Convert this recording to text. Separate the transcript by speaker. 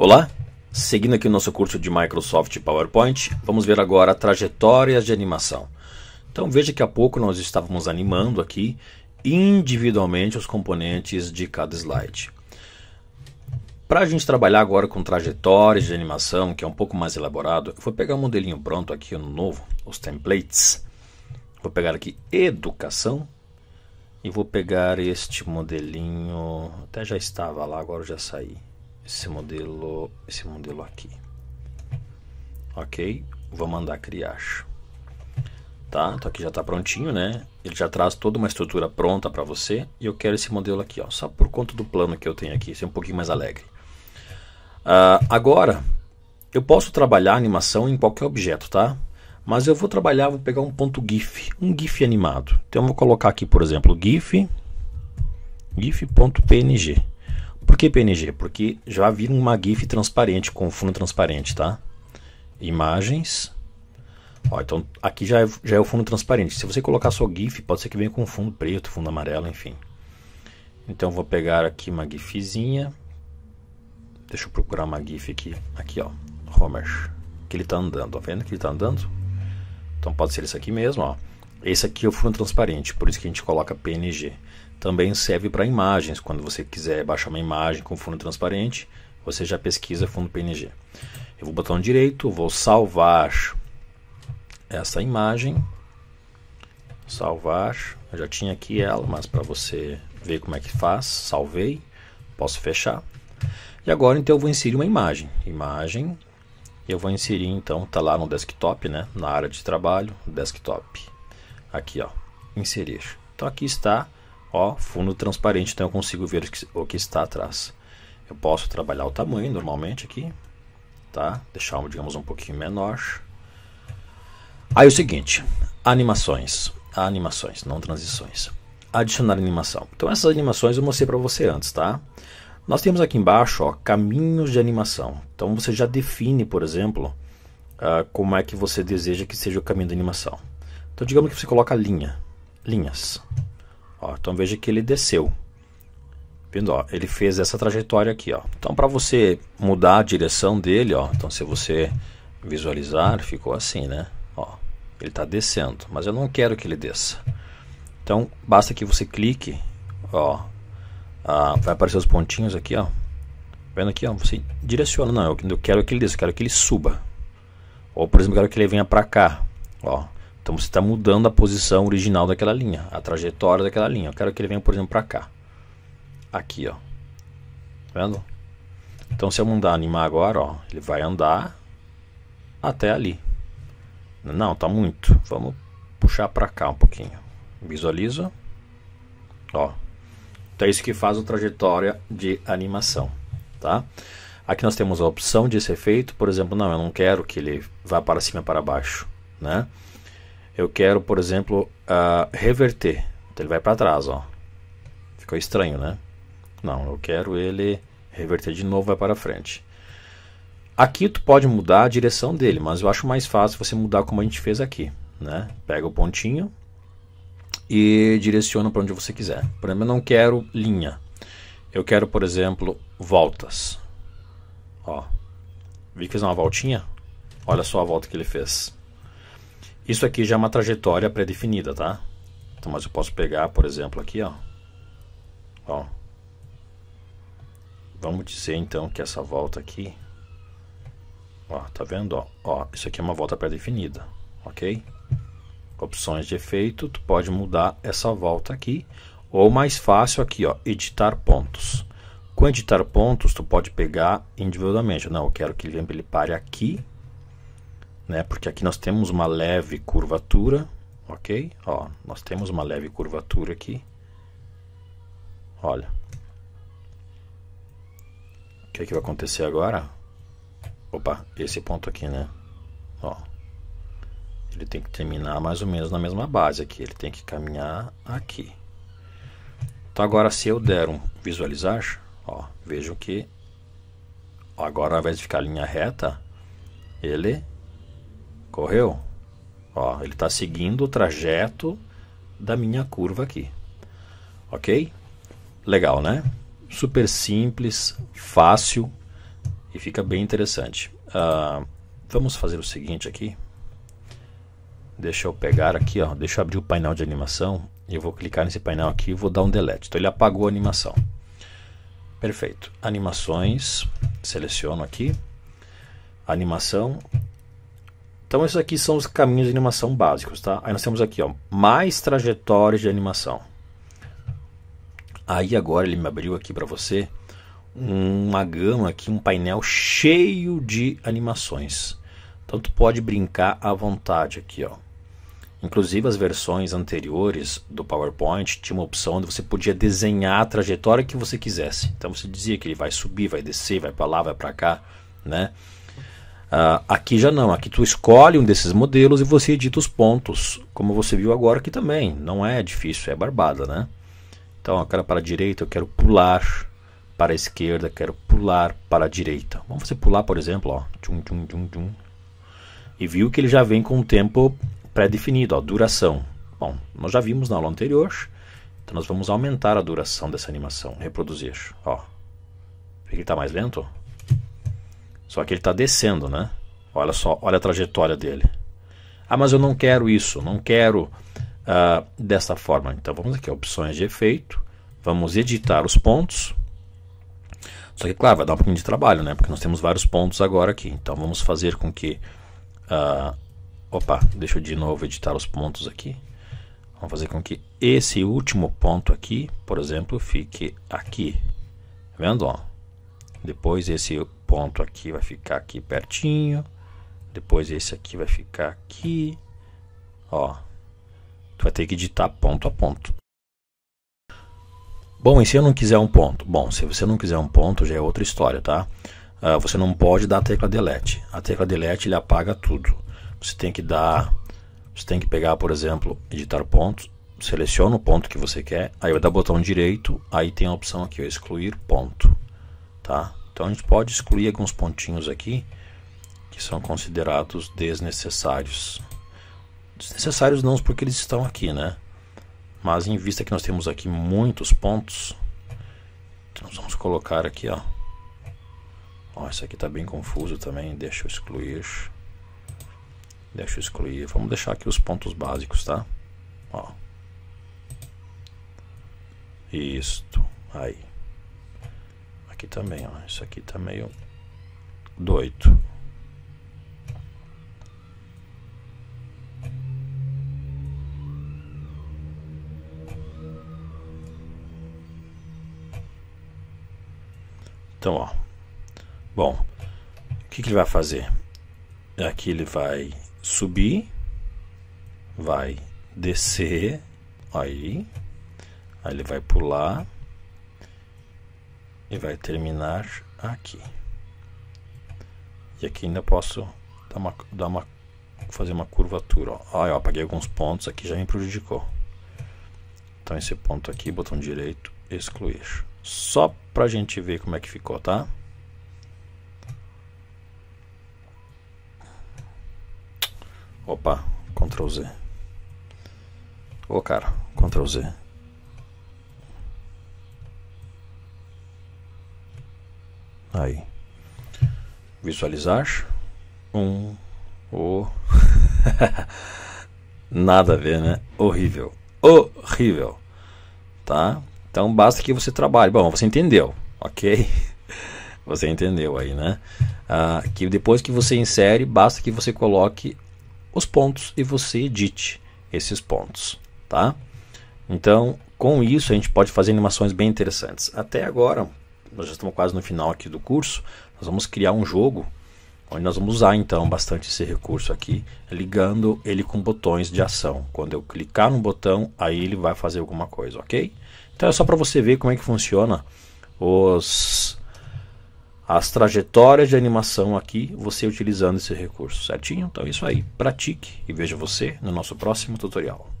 Speaker 1: Olá! Seguindo aqui o nosso curso de Microsoft PowerPoint, vamos ver agora trajetórias de animação. Então veja que há pouco nós estávamos animando aqui individualmente os componentes de cada slide. Para a gente trabalhar agora com trajetórias de animação, que é um pouco mais elaborado, eu vou pegar um modelinho pronto aqui, um novo, os templates. Vou pegar aqui educação e vou pegar este modelinho, até já estava lá, agora já saí esse modelo, esse modelo aqui. Ok, vou mandar criar. Tá, então aqui já está prontinho, né? Ele já traz toda uma estrutura pronta para você. E eu quero esse modelo aqui, ó, só por conta do plano que eu tenho aqui, ser um pouquinho mais alegre. Uh, agora, eu posso trabalhar animação em qualquer objeto, tá? Mas eu vou trabalhar, vou pegar um ponto GIF, um GIF animado. Então eu vou colocar aqui, por exemplo, GIF, GIF.png. Por que PNG? Porque já vi uma GIF transparente, com fundo transparente, tá? Imagens. Ó, então aqui já é, já é o fundo transparente. Se você colocar só GIF, pode ser que venha com fundo preto, fundo amarelo, enfim. Então vou pegar aqui uma GIFzinha. Deixa eu procurar uma GIF aqui. Aqui, ó. Homer. Que ele tá andando. Tá vendo que ele tá andando? Então pode ser isso aqui mesmo, ó. Esse aqui é o fundo transparente, por isso que a gente coloca PNG também serve para imagens. Quando você quiser baixar uma imagem com fundo transparente, você já pesquisa fundo PNG. Eu vou botar um direito, vou salvar essa imagem. Salvar. Eu já tinha aqui ela, mas para você ver como é que faz, salvei. Posso fechar. E agora então eu vou inserir uma imagem. Imagem. Eu vou inserir então, tá lá no desktop, né? Na área de trabalho, desktop. Aqui, ó, inserir. Então aqui está Ó, fundo transparente, então eu consigo ver o que está atrás. Eu posso trabalhar o tamanho normalmente aqui, tá? Deixar, digamos, um pouquinho menor. Aí é o seguinte, animações, animações, não transições. Adicionar animação. Então essas animações eu mostrei para você antes, tá? Nós temos aqui embaixo, ó, caminhos de animação. Então você já define, por exemplo, uh, como é que você deseja que seja o caminho da animação. Então digamos que você coloca linha, linhas. Ó, então veja que ele desceu. Vendo, ó, ele fez essa trajetória aqui, ó. Então para você mudar a direção dele, ó, então se você visualizar, ficou assim, né? Ó, ele está descendo, mas eu não quero que ele desça. Então basta que você clique, ó, ah, vai aparecer os pontinhos aqui, ó. Vendo aqui, ó, você direciona, não, eu, eu quero que ele desça, eu quero que ele suba. Ou por exemplo, eu quero que ele venha para cá, ó. Então você está mudando a posição original daquela linha, a trajetória daquela linha. Eu quero que ele venha, por exemplo, para cá. Aqui, ó. Tá vendo? Então se eu mudar animar agora, ó, ele vai andar até ali. Não, tá muito. Vamos puxar para cá um pouquinho. Visualiza. Ó. Então é isso que faz a trajetória de animação, tá? Aqui nós temos a opção desse efeito, por exemplo, não, eu não quero que ele vá para cima e para baixo, né? eu quero, por exemplo, uh, reverter. Então ele vai para trás, ó. Ficou estranho, né? Não, eu quero ele reverter de novo, vai para frente. Aqui tu pode mudar a direção dele, mas eu acho mais fácil você mudar como a gente fez aqui, né? Pega o pontinho e direciona para onde você quiser. Por exemplo, eu não quero linha. Eu quero, por exemplo, voltas. Ó, vi que fez uma voltinha. Olha só a volta que ele fez. Isso aqui já é uma trajetória pré-definida, tá? Então, mas eu posso pegar, por exemplo, aqui, ó. ó. Vamos dizer, então, que essa volta aqui... Ó, tá vendo? Ó, ó isso aqui é uma volta pré-definida, ok? Opções de efeito, tu pode mudar essa volta aqui. Ou mais fácil aqui, ó, editar pontos. Com editar pontos, tu pode pegar individualmente. Não, eu quero que ele pare aqui né? Porque aqui nós temos uma leve curvatura, ok? Ó, nós temos uma leve curvatura aqui. Olha. O que, é que vai acontecer agora? Opa, esse ponto aqui, né? Ó. Ele tem que terminar mais ou menos na mesma base aqui. Ele tem que caminhar aqui. Então agora se eu der um visualizar, ó, vejo que agora ao invés de ficar linha reta, ele Correu? Ó, ele está seguindo o trajeto da minha curva aqui. Ok? Legal, né? Super simples, fácil e fica bem interessante. Uh, vamos fazer o seguinte aqui. Deixa eu pegar aqui, ó, deixa eu abrir o painel de animação. E eu vou clicar nesse painel aqui e vou dar um delete. Então ele apagou a animação. Perfeito. Animações, seleciono aqui. Animação, então esses aqui são os caminhos de animação básicos, tá? Aí nós temos aqui, ó, mais trajetórias de animação. Aí agora ele me abriu aqui para você uma gama aqui, um painel cheio de animações. Então tu pode brincar à vontade aqui, ó. Inclusive as versões anteriores do PowerPoint tinha uma opção onde você podia desenhar a trajetória que você quisesse. Então você dizia que ele vai subir, vai descer, vai para lá, vai para cá, né? Uh, aqui já não, aqui tu escolhe um desses modelos e você edita os pontos, como você viu agora aqui também. Não é difícil, é barbada, né? Então, eu quero para a direita, eu quero pular para a esquerda, quero pular para a direita. Vamos fazer pular, por exemplo, ó. Tchum, tchum, tchum, tchum. E viu que ele já vem com um tempo pré-definido, ó, duração. Bom, nós já vimos na aula anterior, então nós vamos aumentar a duração dessa animação, reproduzir, ó. ele está mais lento? Só que ele está descendo, né? Olha só, olha a trajetória dele. Ah, mas eu não quero isso, não quero ah, dessa forma. Então vamos aqui, opções de efeito. Vamos editar os pontos. Só que, claro, vai dar um pouquinho de trabalho, né? Porque nós temos vários pontos agora aqui. Então vamos fazer com que... Ah, opa, deixa eu de novo editar os pontos aqui. Vamos fazer com que esse último ponto aqui, por exemplo, fique aqui. Tá vendo? Ó, depois esse ponto aqui vai ficar aqui pertinho. Depois esse aqui vai ficar aqui. Ó. Tu vai ter que editar ponto a ponto. Bom, e se eu não quiser um ponto? Bom, se você não quiser um ponto, já é outra história, tá? Ah, você não pode dar a tecla delete. A tecla delete ele apaga tudo. Você tem que dar. Você tem que pegar, por exemplo, editar ponto, Seleciona o ponto que você quer. Aí vai dar botão direito. Aí tem a opção aqui, excluir ponto. Tá? Então a gente pode excluir alguns pontinhos aqui que são considerados desnecessários. Desnecessários não porque eles estão aqui, né? Mas em vista que nós temos aqui muitos pontos, então nós vamos colocar aqui, ó. Ó, isso aqui tá bem confuso também, deixa eu excluir. Deixa eu excluir. Vamos deixar aqui os pontos básicos, tá? Ó. Isto. Aí aqui também, ó. Isso aqui tá meio doido. Então, ó. Bom, o que, que ele vai fazer? Aqui ele vai subir, vai descer, aí, aí ele vai pular e vai terminar aqui. E aqui ainda posso dar uma, dar uma fazer uma curvatura. Ó. Ah, eu apaguei alguns pontos aqui, já me prejudicou. Então esse ponto aqui, botão direito, excluir. Só para a gente ver como é que ficou, tá? Opa, Ctrl Z. Ô, oh, cara, Ctrl Z. Aí. Visualizar. Um. O. Oh. Nada a ver, né? Horrível. Horrível. Tá? Então basta que você trabalhe. Bom, você entendeu, ok? Você entendeu aí, né? Ah, que depois que você insere, basta que você coloque os pontos e você edite esses pontos, tá? Então, com isso a gente pode fazer animações bem interessantes. Até agora, nós já estamos quase no final aqui do curso, nós vamos criar um jogo onde nós vamos usar então bastante esse recurso aqui, ligando ele com botões de ação. Quando eu clicar no botão, aí ele vai fazer alguma coisa, ok? Então é só para você ver como é que funciona os as trajetórias de animação aqui, você utilizando esse recurso, certinho? Então é isso aí, pratique e veja você no nosso próximo tutorial.